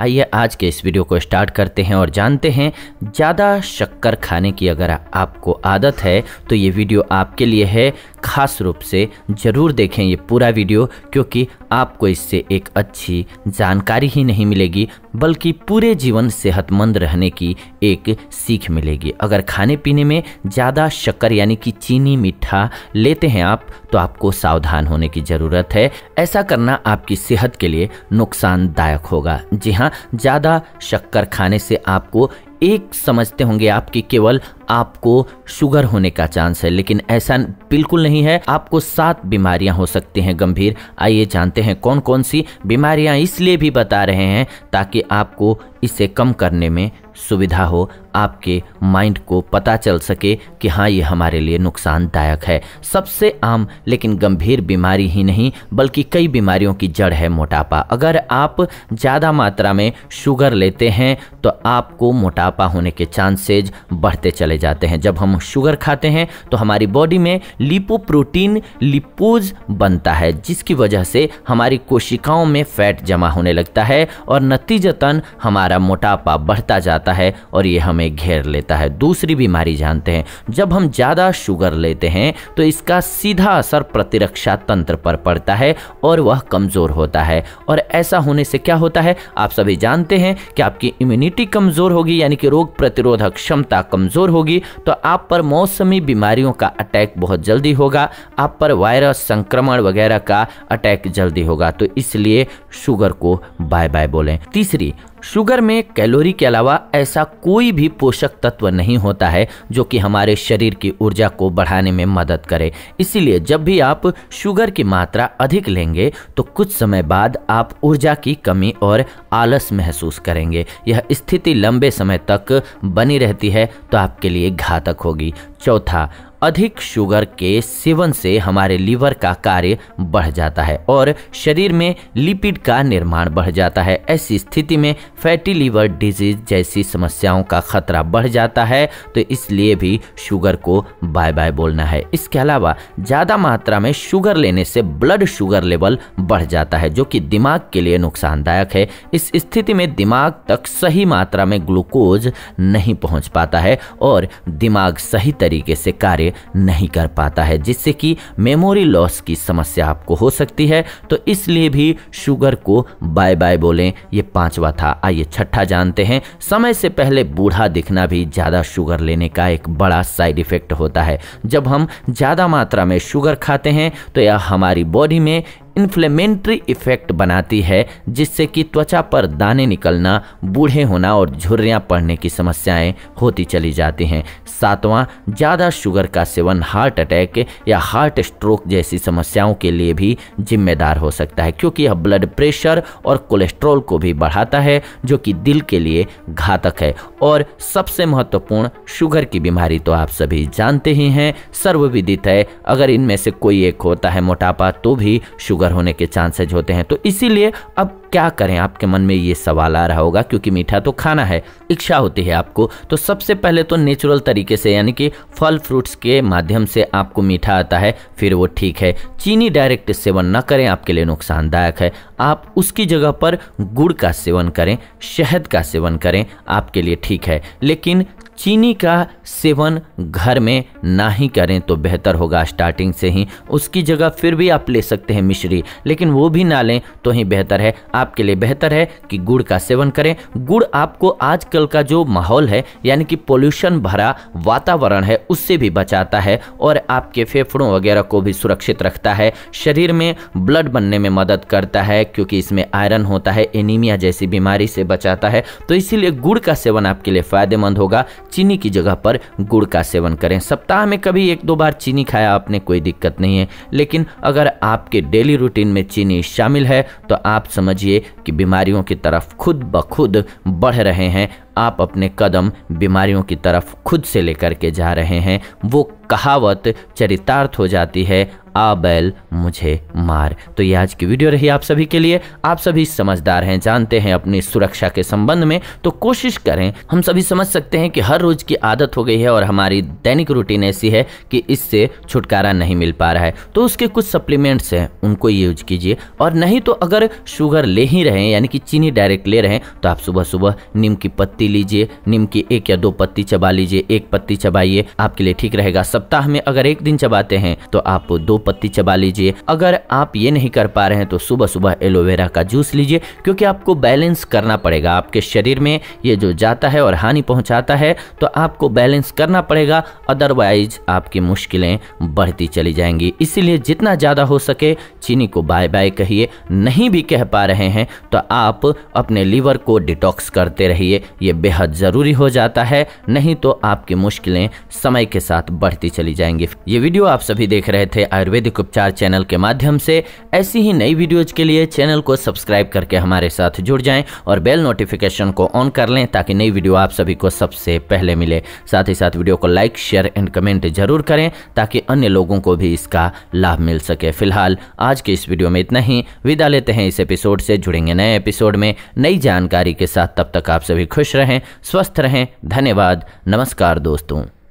आइए आज के इस वीडियो को स्टार्ट करते हैं और जानते हैं ज़्यादा शक्कर खाने की अगर आपको आदत है तो ये वीडियो आपके लिए है खास रूप से ज़रूर देखें ये पूरा वीडियो क्योंकि आपको इससे एक अच्छी जानकारी ही नहीं मिलेगी बल्कि पूरे जीवन सेहतमंद रहने की एक सीख मिलेगी अगर खाने पीने में ज़्यादा शक्कर यानी कि चीनी मीठा लेते हैं आप तो आपको सावधान होने की ज़रूरत है ऐसा करना आपकी सेहत के लिए नुकसानदायक होगा जी हाँ हाँ ज़्यादा शक्कर खाने से आपको एक समझते होंगे आपकी केवल आपको शुगर होने का चांस है लेकिन ऐसा बिल्कुल नहीं है आपको सात बीमारियां हो सकती हैं गंभीर आइए जानते हैं कौन कौन सी बीमारियां इसलिए भी बता रहे हैं ताकि आपको इसे कम करने में सुविधा हो आपके माइंड को पता चल सके कि हाँ ये हमारे लिए नुकसानदायक है सबसे आम लेकिन गंभीर बीमारी ही नहीं बल्कि कई बीमारियों की जड़ है मोटापा अगर आप ज़्यादा मात्रा में शुगर लेते हैं तो आपको मोटापा होने के चांसेज बढ़ते चले जाते हैं जब हम शुगर खाते हैं तो हमारी बॉडी में लिपोप्रोटीन लिपोज बनता है जिसकी वजह से हमारी कोशिकाओं में फैट जमा होने लगता है और नतीजतन हमारा मोटापा बढ़ता जाता है और ये हमें घेर लेता है दूसरी बीमारी जानते हैं जब हम ज़्यादा शुगर लेते हैं तो इसका सीधा असर प्रतिरक्षा तंत्र पर पड़ता है और वह कमज़ोर होता है और ऐसा होने से क्या होता है आप सभी जानते हैं कि आपकी इम्यूनिटी कमज़ोर होगी यानी कि रोग प्रतिरोधक क्षमता कमज़ोर होगी होगी तो आप पर मौसमी बीमारियों का अटैक बहुत जल्दी होगा आप पर वायरस संक्रमण वगैरह का अटैक जल्दी होगा तो इसलिए शुगर को बाय बाय बोलें तीसरी शुगर में कैलोरी के अलावा ऐसा कोई भी पोषक तत्व नहीं होता है जो कि हमारे शरीर की ऊर्जा को बढ़ाने में मदद करे इसीलिए जब भी आप शुगर की मात्रा अधिक लेंगे तो कुछ समय बाद आप ऊर्जा की कमी और आलस महसूस करेंगे यह स्थिति लंबे समय तक बनी रहती है तो आपके लिए घातक होगी चौथा अधिक शुगर के सेवन से हमारे लीवर का कार्य बढ़ जाता है और शरीर में लिपिड का निर्माण बढ़ जाता है ऐसी स्थिति में फैटी लीवर डिजीज जैसी समस्याओं का खतरा बढ़ जाता है तो इसलिए भी शुगर को बाय बाय बोलना है इसके अलावा ज़्यादा मात्रा में शुगर लेने से ब्लड शुगर लेवल बढ़ जाता है जो कि दिमाग के लिए नुकसानदायक है इस स्थिति में दिमाग तक सही मात्रा में ग्लूकोज नहीं पहुंच पाता है और दिमाग सही तरीके से कार्य नहीं कर पाता है जिससे कि मेमोरी लॉस की समस्या आपको हो सकती है तो इसलिए भी शुगर को बाय बाय बोलें ये पांचवा था आइए छठा जानते हैं समय से पहले बूढ़ा दिखना भी ज़्यादा शुगर लेने का एक बड़ा साइड इफ़ेक्ट होता है जब हम ज़्यादा मात्रा में शुगर खाते हैं तो यह हमारी बॉडी में इन्फ्लेमेंट्री इफेक्ट बनाती है जिससे कि त्वचा पर दाने निकलना बूढ़े होना और झुर्रियाँ पड़ने की समस्याएं होती चली जाती हैं सातवां ज़्यादा शुगर का सेवन हार्ट अटैक या हार्ट स्ट्रोक जैसी समस्याओं के लिए भी जिम्मेदार हो सकता है क्योंकि यह ब्लड प्रेशर और कोलेस्ट्रॉल को भी बढ़ाता है जो कि दिल के लिए घातक है और सबसे महत्वपूर्ण शुगर की बीमारी तो आप सभी जानते ही हैं सर्वविदित है अगर इनमें से कोई एक होता है मोटापा तो भी शुगर शुगर होने के चांसेज होते हैं तो इसीलिए अब क्या करें आपके मन में ये सवाल आ रहा होगा क्योंकि मीठा तो खाना है इच्छा होती है आपको तो सबसे पहले तो नेचुरल तरीके से यानी कि फल फ्रूट्स के माध्यम से आपको मीठा आता है फिर वो ठीक है चीनी डायरेक्ट सेवन ना करें आपके लिए नुकसानदायक है आप उसकी जगह पर गुड़ का सेवन करें शहद का सेवन करें आपके लिए ठीक है लेकिन चीनी का सेवन घर में ना ही करें तो बेहतर होगा स्टार्टिंग से ही उसकी जगह फिर भी आप ले सकते हैं मिश्री लेकिन वो भी ना लें तो ही बेहतर है आपके लिए बेहतर है कि गुड़ का सेवन करें गुड़ आपको आजकल का जो माहौल है यानी कि पोल्यूशन भरा वातावरण है उससे भी बचाता है और आपके फेफड़ों वगैरह को भी सुरक्षित रखता है शरीर में ब्लड बनने में मदद करता है क्योंकि इसमें आयरन होता है एनीमिया जैसी बीमारी से बचाता है तो इसीलिए गुड़ का सेवन आपके लिए फ़ायदेमंद होगा चीनी की जगह पर गुड़ का सेवन करें सप्ताह में कभी एक दो बार चीनी खाया आपने कोई दिक्कत नहीं है लेकिन अगर आपके डेली रूटीन में चीनी शामिल है तो आप समझिए कि बीमारियों की तरफ खुद ब खुद बढ़ रहे हैं आप अपने कदम बीमारियों की तरफ खुद से लेकर के जा रहे हैं वो कहावत चरितार्थ हो जाती है आ बैल मुझे मार तो ये आज की वीडियो रही आप सभी के लिए आप सभी समझदार हैं जानते हैं अपनी सुरक्षा के संबंध में तो कोशिश करें हम सभी समझ सकते हैं कि हर रोज की आदत हो गई है और हमारी दैनिक रूटीन ऐसी है कि इससे छुटकारा नहीं मिल पा रहा है तो उसके कुछ सप्लीमेंट्स हैं उनको यूज कीजिए और नहीं तो अगर शुगर ले ही रहे हैं यानी कि चीनी डायरेक्ट ले रहे हैं तो आप सुबह सुबह नीम की पत्ती लीजिए नीम की एक या दो पत्ती चबा लीजिए एक पत्ती चबाइए आपके लिए ठीक रहेगा सप्ताह में अगर एक दिन चबाते हैं तो आप दो पत्ती चबा लीजिए अगर आप ये नहीं कर पा रहे हैं तो सुबह सुबह एलोवेरा का जूस लीजिए क्योंकि आपको बैलेंस करना पड़ेगा आपके शरीर में ये जो जाता है और हानि पहुंचाता है तो आपको बैलेंस करना पड़ेगा अदरवाइज आपकी मुश्किलें बढ़ती चली जाएंगी इसीलिए जितना ज़्यादा हो सके चीनी को बाय बाय कहिए नहीं भी कह पा रहे हैं तो आप अपने लीवर को डिटॉक्स करते रहिए ये बेहद ज़रूरी हो जाता है नहीं तो आपकी मुश्किलें समय के साथ बढ़ती चली जाएंगी ये वीडियो आप सभी देख रहे थे आयुर्वेद आयुर्वेदिक उपचार चैनल के माध्यम से ऐसी ही नई वीडियोज के लिए चैनल को सब्सक्राइब करके हमारे साथ जुड़ जाएं और बेल नोटिफिकेशन को ऑन कर लें ताकि नई वीडियो आप सभी को सबसे पहले मिले साथ ही साथ वीडियो को लाइक शेयर एंड कमेंट जरूर करें ताकि अन्य लोगों को भी इसका लाभ मिल सके फिलहाल आज के इस वीडियो में इतना ही विदा लेते हैं इस एपिसोड से जुड़ेंगे नए एपिसोड में नई जानकारी के साथ तब तक आप सभी खुश रहें स्वस्थ रहें धन्यवाद नमस्कार दोस्तों